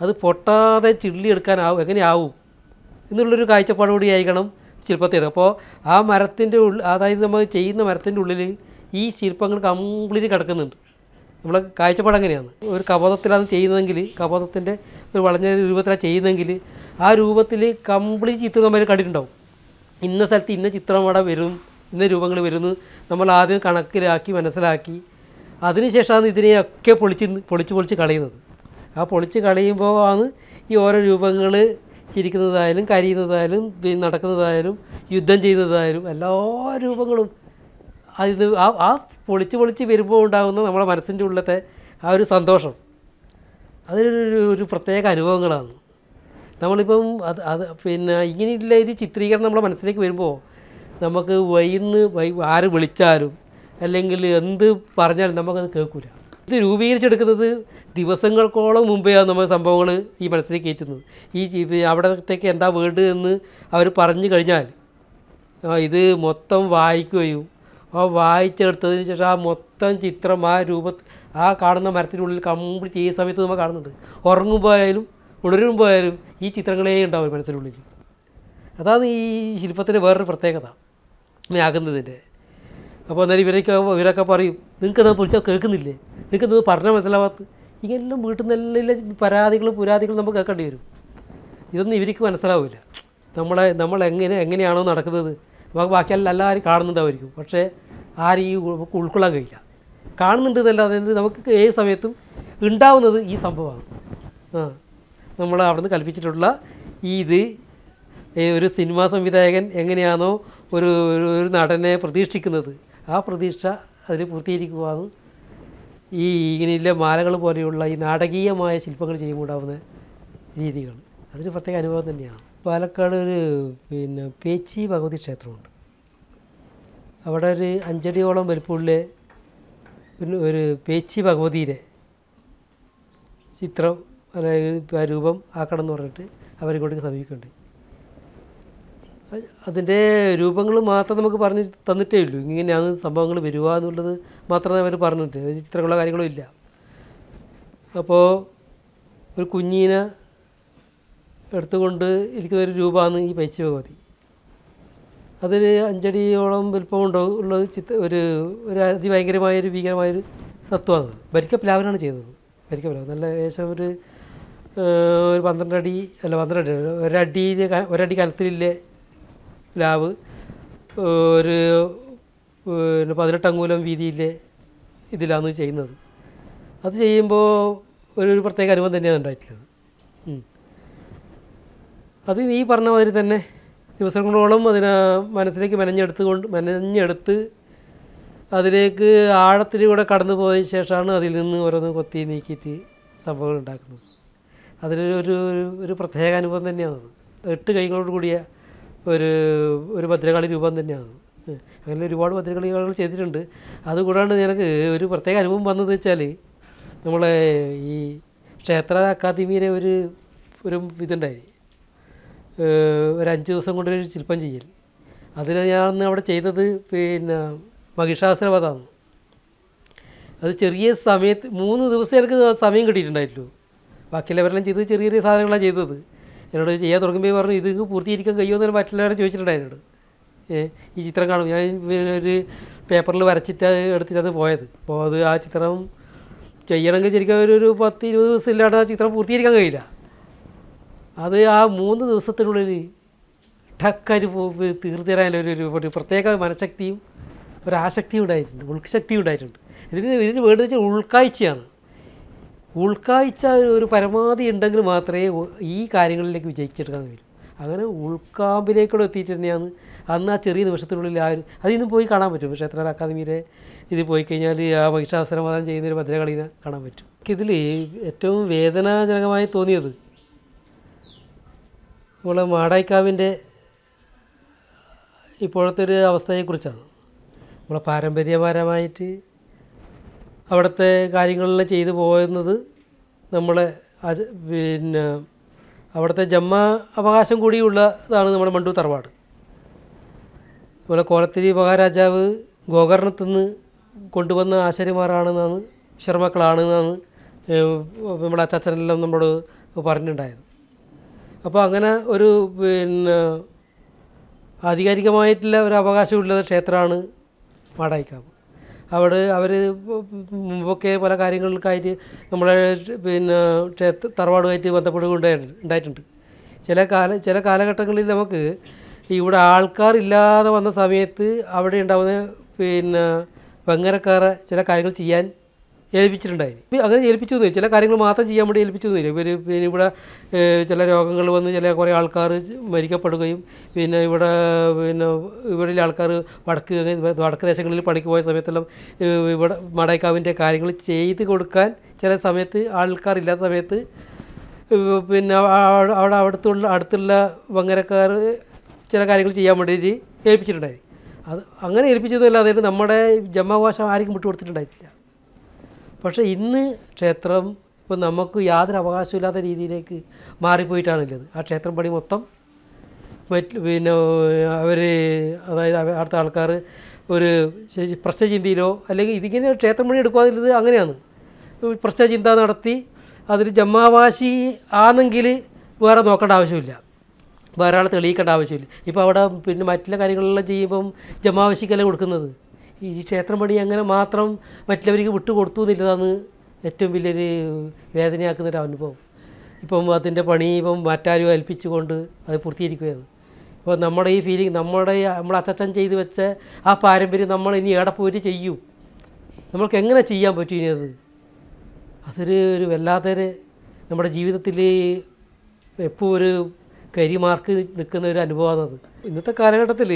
അത് പൊട്ടാതെ ചിള്ളി എടുക്കാനാവും എങ്ങനെയാവും എന്നുള്ളൊരു കാഴ്ചപ്പാടുകൂടി ആയിരിക്കണം ശില്പത്തിൽ അപ്പോൾ ആ മരത്തിൻ്റെ ഉള്ളിൽ അതായത് നമ്മൾ ചെയ്യുന്ന മരത്തിൻ്റെ ഉള്ളിൽ ഈ ശില്പങ്ങൾ കംപ്ലീറ്റ് കിടക്കുന്നുണ്ട് നമ്മളെ കാഴ്ചപ്പാട് എങ്ങനെയാണ് ഒരു കബോധത്തിലാണ് ചെയ്യുന്നതെങ്കിൽ കബോധത്തിൻ്റെ ഒരു വളഞ്ഞ രൂപത്തിലാണ് ചെയ്യുന്നതെങ്കിൽ ആ രൂപത്തിൽ കംപ്ലീറ്റ് ചിത്രം നമ്മൾ കണ്ടിട്ടുണ്ടാവും ഇന്ന സ്ഥലത്ത് ഇന്ന ചിത്രം അവിടെ വരും ഇന്ന രൂപങ്ങൾ വരുന്നു നമ്മൾ ആദ്യം കണക്കിലാക്കി മനസ്സിലാക്കി അതിനുശേഷമാണ് ഇതിനെയൊക്കെ പൊളിച്ച് പൊളിച്ച് പൊളിച്ച് കളയുന്നത് ആ പൊളിച്ച് കളയുമ്പോൾ ആണ് ഈ ഓരോ രൂപങ്ങൾ ചിരിക്കുന്നതായാലും കരിയുന്നതായാലും നടക്കുന്നതായാലും യുദ്ധം ചെയ്യുന്നതായാലും എല്ലാ രൂപങ്ങളും അതിന് ആ പൊളിച്ച് പൊളിച്ച് വരുമ്പോൾ ഉണ്ടാകുന്ന നമ്മുടെ മനസ്സിൻ്റെ ഉള്ളത്തെ ആ ഒരു സന്തോഷം അതിനൊരു ഒരു പ്രത്യേക അനുഭവങ്ങളാണ് നമ്മളിപ്പം അത് അത് പിന്നെ ഇങ്ങനെയുള്ള ഇത് ചിത്രീകരണം നമ്മുടെ മനസ്സിലേക്ക് വരുമ്പോൾ നമുക്ക് വൈന്ന് വൈ ആര് വിളിച്ചാലും അല്ലെങ്കിൽ എന്ത് പറഞ്ഞാലും നമുക്കത് കേൾക്കില്ല ഇത് രൂപീകരിച്ചെടുക്കുന്നത് ദിവസങ്ങൾക്കോളം മുമ്പെയാണ് നമ്മൾ സംഭവങ്ങൾ ഈ മനസ്സിലേക്ക് കയറ്റുന്നത് ഈ അവിടത്തേക്ക് എന്താ വേണ്ട എന്ന് അവർ പറഞ്ഞു കഴിഞ്ഞാൽ ഇത് മൊത്തം വായിക്കുകയും ആ വായിച്ചെടുത്തതിന് ശേഷം ആ മൊത്തം ചിത്രം ആ രൂപത്തിൽ ആ കാണുന്ന മരത്തിനുള്ളിൽ കംപ്ലീറ്റ് ഈ സമയത്ത് നമ്മൾ കാണുന്നുണ്ട് ഉറങ്ങുമ്പോയാലും ഉണരുമ്പോയാലും ഈ ചിത്രങ്ങളേ ഉണ്ടാവും മനസ്സിനുള്ളിൽ അതാണ് ഈ ശില്പത്തിൻ്റെ വേറൊരു പ്രത്യേകത ആകുന്നതിൻ്റെ അപ്പോൾ അന്നേരം ഇവരൊക്കെ ഇവരൊക്കെ പറയും നിങ്ങൾക്കത് പൊളിച്ചാൽ കേൾക്കുന്നില്ലേ നിങ്ങൾക്കത് പറഞ്ഞാൽ മനസ്സിലാവാത്ത ഇങ്ങനെല്ലാം വീട്ടിൽ നിന്ന് നല്ല പരാതികളും പുരാതികളും നമുക്ക് കേൾക്കേണ്ടി വരും ഇതൊന്നും ഇവർക്ക് മനസ്സിലാവില്ല നമ്മളെ നമ്മൾ എങ്ങനെ എങ്ങനെയാണോ നടക്കുന്നത് നമുക്ക് ബാക്കിയെല്ലാം എല്ലാവരും കാണുന്നുണ്ടാവുമായിരിക്കും പക്ഷേ ആരെയും ഈ ഉൾക്കൊള്ളാൻ കഴിയില്ല കാണുന്നുണ്ട് എന്നല്ലാതെ നമുക്ക് ഏത് സമയത്തും ഉണ്ടാവുന്നത് ഈ സംഭവമാണ് നമ്മൾ അവിടുന്ന് കൽപ്പിച്ചിട്ടുള്ള ഈ ഇത് ഒരു സിനിമാ സംവിധായകൻ എങ്ങനെയാണോ ഒരു ഒരു നടനെ പ്രതീക്ഷിക്കുന്നത് ആ പ്രതീക്ഷ അതിൽ പൂർത്തീകരിക്കുവാന്ന് ഈ ഇങ്ങനെയുള്ള മാലകൾ പോലെയുള്ള ഈ നാടകീയമായ ശില്പങ്ങൾ ചെയ്യുമ്പോണ്ടാവുന്ന രീതികൾ അതൊരു പ്രത്യേക അനുഭവം തന്നെയാണ് പാലക്കാട് ഒരു പിന്നെ പേച്ചി ഭഗവതി ക്ഷേത്രമുണ്ട് അവിടെ ഒരു അഞ്ചടിയോളം വലിപ്പമുള്ള പിന്നെ ഒരു പേച്ചി ഭഗവതിയുടെ ചിത്രം അതായത് രൂപം ആക്കണം എന്ന് പറഞ്ഞിട്ട് അവരിങ്ങോട്ടേക്ക് സമീപിക്കുന്നുണ്ട് അതിൻ്റെ രൂപങ്ങൾ മാത്രം നമുക്ക് പറഞ്ഞ് തന്നിട്ടേ ഉള്ളൂ ഇങ്ങനെയാണ് സംഭവങ്ങൾ വരിക എന്നുള്ളത് മാത്രമേ അവർ പറഞ്ഞിട്ട് ചിത്രങ്ങളോ കാര്യങ്ങളോ ഇല്ല അപ്പോൾ ഒരു കുഞ്ഞിനെ എടുത്തുകൊണ്ട് ഇരിക്കുന്ന ഒരു രൂപമാണ് ഈ പേച്ചി ഭഗവതി അതിൽ അഞ്ചടിയോളം വലിപ്പമുണ്ടോ ഉള്ള ചിത്ത ഒരു ഒരു അതിഭയങ്കരമായൊരു ഭീകരമായൊരു സത്വമാണ് ഭരിക്ക പ്ലാവിനാണ് ചെയ്തത് ഭരിക്ക പ്ലാവ് നല്ല ഏകദേശം ഒരു ഒരു പന്ത്രണ്ട് അടി അല്ല പന്ത്രണ്ട് അടി ഒരടിയിൽ ഒരടി കനത്തിലില്ലേ പ്ലാവ് ഒരു പിന്നെ പതിനെട്ടങ്ങൂലം വീതിയിലെ ഇതിലാണ് ചെയ്യുന്നത് അത് ചെയ്യുമ്പോൾ ഒരു ഒരു പ്രത്യേക അനുഭവം തന്നെയാണ് ഉണ്ടായിട്ടുള്ളത് അത് നീ പറഞ്ഞ മാതിരി തന്നെ ദിവസങ്ങളോളം അതിനെ മനസ്സിലേക്ക് മെനഞ്ഞെടുത്തുകൊണ്ട് മെനഞ്ഞെടുത്ത് അതിലേക്ക് ആഴത്തിലൂടെ കടന്നു പോയ ശേഷമാണ് അതിൽ നിന്ന് ഓരോന്ന് കൊത്തി നീക്കിയിട്ട് സംഭവങ്ങൾ ഉണ്ടാക്കുന്നത് അതിലൊരു ഒരു പ്രത്യേക അനുഭവം തന്നെയാണ് എട്ട് കൈകളോട് കൂടിയ ഒരു ഒരു ഭദ്രകളി രൂപം തന്നെയാണ് അങ്ങനെ ഒരുപാട് ഭദ്രകളികൾ ചെയ്തിട്ടുണ്ട് അതുകൂടാണ്ട് എനിക്ക് ഒരു പ്രത്യേക അനുഭവം വന്നത് വെച്ചാൽ നമ്മളെ ഈ ക്ഷേത്ര അക്കാദമിയിലെ ഒരു ഒരു ഇതുണ്ടായി ഒരു അഞ്ച് ദിവസം കൊണ്ടൊരു ശില്പം ചെയ്യൽ അതിൽ ഞാൻ അവിടെ ചെയ്തത് പിന്നെ മഹിഷാസുരവധമാണ് അത് ചെറിയ സമയത്ത് മൂന്ന് ദിവസം എനിക്ക് സമയം കിട്ടിയിട്ടുണ്ടായിട്ടുള്ളൂ ബാക്കിയുള്ളവരെല്ലാം ചെയ്തത് ചെറിയ ചെറിയ സാധനങ്ങളാണ് ചെയ്തത് എന്നോട് ചെയ്യാൻ തുടങ്ങുമ്പോൾ പറഞ്ഞു ഇത് പൂർത്തീകരിക്കാൻ കഴിയുമോ എന്നൊരു മറ്റുള്ളവരെ ചോദിച്ചിട്ടുണ്ടായിരുന്നു ഈ ചിത്രം കാണും ഞാൻ ഒരു പേപ്പറിൽ വരച്ചിട്ട് എടുത്തിട്ടാണ് പോയത് അപ്പോൾ അത് ആ ചിത്രം ചെയ്യണമെങ്കിൽ ശരിക്കും ഒരു പത്ത് ഇരുപത് ഇല്ലാണ്ട് ആ ചിത്രം പൂർത്തീകരിക്കാൻ കഴിയില്ല അത് ആ മൂന്ന് ദിവസത്തിനുള്ളിൽ ടക്കരി തീർത്തരാനൊരു ഒരു പ്രത്യേക മനഃശക്തിയും ഒരാശക്തിയും ഉണ്ടായിട്ടുണ്ട് ശക്തിയും ഉണ്ടായിട്ടുണ്ട് ഇതിന് ഇതിന് വേണ്ടത് വെച്ചാൽ ഉൾക്കാഴ്ചയാണ് ഉൾക്കാഴ്ച ഒരു പരമാവധി ഉണ്ടെങ്കിൽ മാത്രമേ ഈ കാര്യങ്ങളിലേക്ക് വിജയിച്ചെടുക്കാൻ കഴിയൂ അങ്ങനെ ഉൾക്കാമ്പിലേക്കൂടെ എത്തിയിട്ട് തന്നെയാണ് അന്ന് ആ ചെറിയ നിമിഷത്തിനുള്ളിൽ ആ ഒരു അതിന്നും പോയി കാണാൻ പറ്റും ക്ഷേത്ര അക്കാദമിയിലെ ഇത് പോയി കഴിഞ്ഞാൽ ആ മഹിഷാസനമാധാനം ചെയ്യുന്നൊരു ഭദ്രകളിനെ കാണാൻ പറ്റും ഇതിൽ ഏറ്റവും വേദനാജനകമായി തോന്നിയത് നമ്മൾ മാടായിക്കാവിൻ്റെ ഇപ്പോഴത്തെ ഒരു അവസ്ഥയെക്കുറിച്ചാണ് നമ്മളെ പാരമ്പര്യപരമായിട്ട് അവിടുത്തെ കാര്യങ്ങളെല്ലാം ചെയ്തു പോയുന്നത് നമ്മളെ പിന്നെ അവിടുത്തെ ജമ്മ അവകാശം കൂടിയുള്ളതാണ് നമ്മുടെ മണ്ടു തറവാട് അതുപോലെ കോലത്തിരി മഹാരാജാവ് ഗോകർണത്തിൽ നിന്ന് കൊണ്ടുവന്ന ആശാരിമാരാണെന്നാണ് ശർമ്മക്കളാണെന്നാണ് നമ്മുടെ അച്ചാച്ചനെല്ലാം നമ്മളോട് പറഞ്ഞിട്ടുണ്ടായത് അപ്പോൾ അങ്ങനെ ഒരു പിന്നെ ആധികാരികമായിട്ടുള്ള ഒരു അവകാശമുള്ളത് ക്ഷേത്രമാണ് വാടായിക്കാവ് അവിടെ അവർ മുമ്പൊക്കെ പല കാര്യങ്ങൾക്കായിട്ട് നമ്മളെ പിന്നെ ക്ഷേത്ര തറവാടുമായിട്ട് ബന്ധപ്പെടുകയുണ്ടായി ഉണ്ടായിട്ടുണ്ട് ചില കാല ചില കാലഘട്ടങ്ങളിൽ നമുക്ക് ഇവിടെ ആൾക്കാരില്ലാതെ വന്ന സമയത്ത് അവിടെ ഉണ്ടാകുന്ന പിന്നെ വെങ്ങരക്കാരെ ചില കാര്യങ്ങൾ ചെയ്യാൻ ഏൽപ്പിച്ചിട്ടുണ്ടായിരുന്നു അങ്ങനെ ഏൽപ്പിച്ചു തന്നു ചില കാര്യങ്ങൾ മാത്രം ചെയ്യാൻ വേണ്ടി ഏൽപ്പിച്ചു തന്നില്ല ഇവർ പിന്നെ ഇവിടെ ചില രോഗങ്ങൾ വന്ന് ചില കുറേ ആൾക്കാർ മരിക്കപ്പെടുകയും പിന്നെ ഇവിടെ പിന്നെ ഇവിടെ ആൾക്കാർ വടക്ക് വടക്ക് ദേശങ്ങളിൽ പണിക്ക് പോയ സമയത്തെല്ലാം ഇവിടെ മടൈക്കാവിൻ്റെ കാര്യങ്ങൾ ചെയ്ത് കൊടുക്കാൻ ചില സമയത്ത് ആൾക്കാരില്ലാത്ത സമയത്ത് പിന്നെ അവിടെ അടുത്തുള്ള അടുത്തുള്ള വങ്ങരക്കാർ ചില കാര്യങ്ങൾ ചെയ്യാൻ വേണ്ടിയിട്ട് ഏൽപ്പിച്ചിട്ടുണ്ടായിരുന്നു അത് അങ്ങനെ ഏൽപ്പിച്ചതല്ലാതെ നമ്മുടെ ജമ്മാവകാശം ആർക്കും വിട്ടുകൊടുത്തിട്ടുണ്ടായിട്ടില്ല പക്ഷേ ഇന്ന് ക്ഷേത്രം ഇപ്പോൾ നമുക്ക് യാതൊരു അവകാശമില്ലാത്ത രീതിയിലേക്ക് മാറിപ്പോയിട്ടാണുള്ളത് ആ ക്ഷേത്രം പണി മൊത്തം മറ്റ് പിന്നെ അവർ അതായത് അടുത്ത ആൾക്കാർ ഒരു പ്രശ്നചിന്തയിലോ അല്ലെങ്കിൽ ഇതിങ്ങനെ ക്ഷേത്രം പണി എടുക്കാതിരുന്നത് അങ്ങനെയാണ് പ്രശ്നചിന്ത നടത്തി അതൊരു ജമ്മാവാശി ആണെങ്കിൽ വേറെ നോക്കേണ്ട ആവശ്യമില്ല വേറെ ആളെ തെളിയിക്കേണ്ട ആവശ്യമില്ല ഇപ്പോൾ അവിടെ പിന്നെ മറ്റുള്ള കാര്യങ്ങളെല്ലാം ചെയ്യുമ്പം ജമ്മാവാശിക്കല്ല കൊടുക്കുന്നത് ഈ ക്ഷേത്രം പണി അങ്ങനെ മാത്രം മറ്റുള്ളവർക്ക് വിട്ടുകൊടുത്തു എന്നുള്ളതാണ് ഏറ്റവും വലിയൊരു ഒരു അനുഭവം ഇപ്പം അതിൻ്റെ പണി ഇപ്പം മറ്റാരും ഏൽപ്പിച്ചുകൊണ്ട് അത് പൂർത്തീകരിക്കുകയാണ് ഇപ്പോൾ നമ്മുടെ ഈ ഫീലിംഗ് നമ്മുടെ നമ്മൾ അച്ചച്ചൻ ചെയ്ത് വെച്ച ആ പാരമ്പര്യം നമ്മൾ ഇനി എവിടെ പോയിട്ട് ചെയ്യും നമ്മൾക്ക് എങ്ങനെ ചെയ്യാൻ പറ്റും ഇനി അത് അതൊരു ഒരു വല്ലാത്തൊരു നമ്മുടെ ജീവിതത്തിൽ എപ്പോൾ ഒരു കരിമാർക്ക് നിൽക്കുന്ന ഒരു അനുഭവമാണത് ഇന്നത്തെ കാലഘട്ടത്തിൽ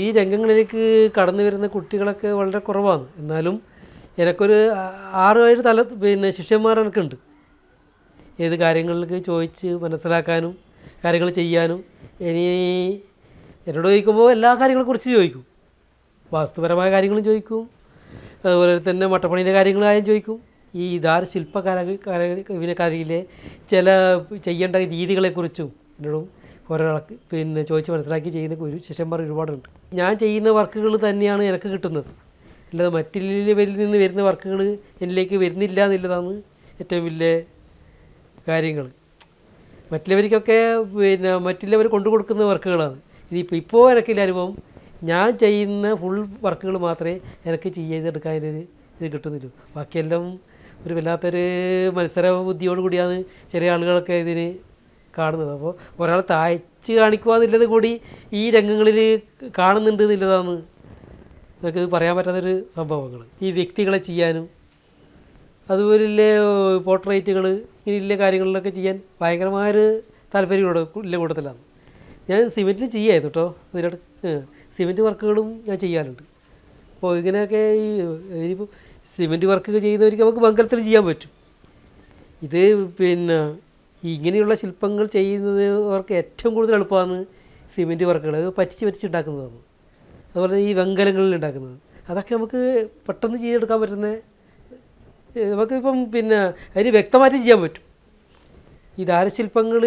ഈ രംഗങ്ങളിലേക്ക് കടന്നു വരുന്ന കുട്ടികളൊക്കെ വളരെ കുറവാണ് എന്നാലും എനിക്കൊരു ആറ് ഏഴ് തല പിന്നെ ശിഷ്യന്മാർ എനിക്കുണ്ട് ഏത് കാര്യങ്ങളിലേക്ക് ചോദിച്ച് മനസ്സിലാക്കാനും കാര്യങ്ങൾ ചെയ്യാനും ഇനി എന്നോട് ചോദിക്കുമ്പോൾ എല്ലാ കാര്യങ്ങളെക്കുറിച്ച് ചോദിക്കും വാസ്തുപരമായ കാര്യങ്ങളും ചോദിക്കും അതുപോലെ തന്നെ മട്ടപ്പണീൻ്റെ കാര്യങ്ങളായാലും ചോദിക്കും ഈ ധാര ശില്പ കല കല ചില ചെയ്യേണ്ട രീതികളെക്കുറിച്ചും എന്നോടും ഒരാൾക്ക് പിന്നെ ചോദിച്ച് മനസ്സിലാക്കി ചെയ്യുന്ന ഗുരു ശിഷ്യന്മാർ ഒരുപാടുണ്ട് ഞാൻ ചെയ്യുന്ന വർക്കുകൾ തന്നെയാണ് എനിക്ക് കിട്ടുന്നത് അല്ലാതെ മറ്റുള്ളവരിൽ നിന്ന് വരുന്ന വർക്കുകൾ എന്നിലേക്ക് വരുന്നില്ല എന്നുള്ളതാണ് ഏറ്റവും വലിയ കാര്യങ്ങൾ മറ്റുള്ളവർക്കൊക്കെ പിന്നെ മറ്റുള്ളവർ കൊണ്ടു കൊടുക്കുന്ന വർക്കുകളാണ് ഇതിപ്പോൾ ഇപ്പോൾ എനിക്കില്ല അനുഭവം ഞാൻ ചെയ്യുന്ന ഫുൾ വർക്കുകൾ മാത്രമേ എനിക്ക് ചെയ്തെടുക്കാനൊരു ഇത് കിട്ടുന്നുള്ളൂ ബാക്കിയെല്ലാം ഒരു വല്ലാത്തൊരു മത്സര ബുദ്ധിയോട് കൂടിയാണ് ചെറിയ ആളുകളൊക്കെ ഇതിന് കാണുന്നത് അപ്പോൾ ഒരാൾ താഴ്ച കാണിക്കുക എന്നുള്ളത് കൂടി ഈ രംഗങ്ങളിൽ കാണുന്നുണ്ട് എന്നുള്ളതാണ് ഇതൊക്കെ പറയാൻ പറ്റാത്തൊരു സംഭവങ്ങൾ ഈ വ്യക്തികളെ ചെയ്യാനും അതുപോലെ പോർട്രേറ്റുകൾ ഇങ്ങനെയുള്ള കാര്യങ്ങളിലൊക്കെ ചെയ്യാൻ ഭയങ്കരമായൊരു താല്പര്യം ഇല്ല കൂട്ടത്തിലാണ് ഞാൻ സിമെൻറ്റിന് ചെയ്യായിരുന്നു കേട്ടോ അതിനോട് സിമെൻറ്റ് വർക്കുകളും ഞാൻ ചെയ്യാറുണ്ട് അപ്പോൾ ഇങ്ങനെയൊക്കെ ഈ ഇനിയിപ്പോൾ സിമെൻറ്റ് വർക്കൊക്കെ ചെയ്യുന്നവർക്ക് നമുക്ക് മംഗലത്തിൽ ചെയ്യാൻ പറ്റും ഇത് പിന്നെ ഇങ്ങനെയുള്ള ശില്പങ്ങൾ ചെയ്യുന്നത് അവർക്ക് ഏറ്റവും കൂടുതൽ എളുപ്പമാണ് സിമെൻറ്റ് വർക്കുകൾ അത് പറ്റിച്ച് ഉണ്ടാക്കുന്നതാണ് അതുപോലെ ഈ വെങ്കലങ്ങളിൽ ഉണ്ടാക്കുന്നത് അതൊക്കെ നമുക്ക് പെട്ടെന്ന് ചെയ്തെടുക്കാൻ പറ്റുന്ന നമുക്കിപ്പം പിന്നെ അതിന് വ്യക്തമായിട്ട് ചെയ്യാൻ പറ്റും ഈ ദാരശില്പങ്ങൾ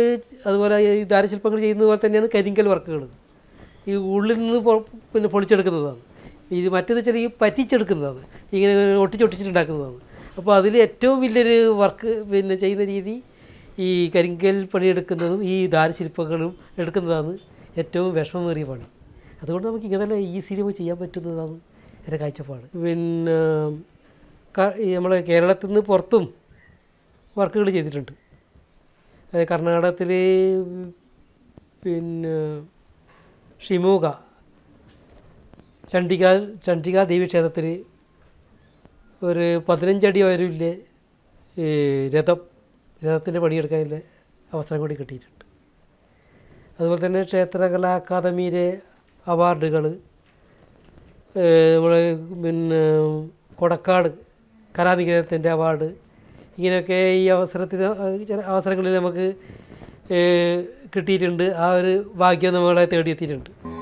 അതുപോലെ ഈ ദാരശില്പങ്ങൾ ചെയ്യുന്നത് പോലെ തന്നെയാണ് കരിങ്കൽ വർക്കുകൾ ഈ ഉള്ളിൽ നിന്ന് പിന്നെ പൊളിച്ചെടുക്കുന്നതാണ് ഇത് മറ്റേത് ചെറിയ ഈ പറ്റിച്ചെടുക്കുന്നതാണ് ഇങ്ങനെ ഒട്ടിച്ചൊട്ടിച്ചിട്ടുണ്ടാക്കുന്നതാണ് അപ്പോൾ അതിൽ ഏറ്റവും വലിയൊരു വർക്ക് പിന്നെ ചെയ്യുന്ന രീതി ഈ കരിങ്കൽ പണിയെടുക്കുന്നതും ഈ ദാരശില്പങ്ങളും എടുക്കുന്നതാണ് ഏറ്റവും വിഷമമേറിയ പണി അതുകൊണ്ട് നമുക്ക് ഇങ്ങനെ ഈസിലി പോയി ചെയ്യാൻ പറ്റുന്നതാണ് എൻ്റെ കാഴ്ചപ്പാട് പിന്നെ നമ്മളെ കേരളത്തിൽ നിന്ന് പുറത്തും വർക്കുകൾ ചെയ്തിട്ടുണ്ട് അതായത് കർണാടകത്തിൽ പിന്നെ ഷിമോഗ ചണ്ഡിക ചണ്ഡിക ദേവി ക്ഷേത്രത്തിൽ ഒരു പതിനഞ്ചടി വരില്ലേ രഥം വിനോദത്തിൻ്റെ പണിയെടുക്കാനുള്ള അവസരം കൂടി കിട്ടിയിട്ടുണ്ട് അതുപോലെ തന്നെ ക്ഷേത്രകലാ അക്കാദമിയിലെ അവാർഡുകൾ നമ്മുടെ പിന്നെ കൊടക്കാട് കലാനികേതത്തിൻ്റെ അവാർഡ് ഇങ്ങനെയൊക്കെ ഈ അവസരത്തിന് ചില അവസരങ്ങളിൽ നമുക്ക് കിട്ടിയിട്ടുണ്ട് ആ ഒരു ഭാഗ്യം നമ്മളെ തേടിയെത്തിയിട്ടുണ്ട്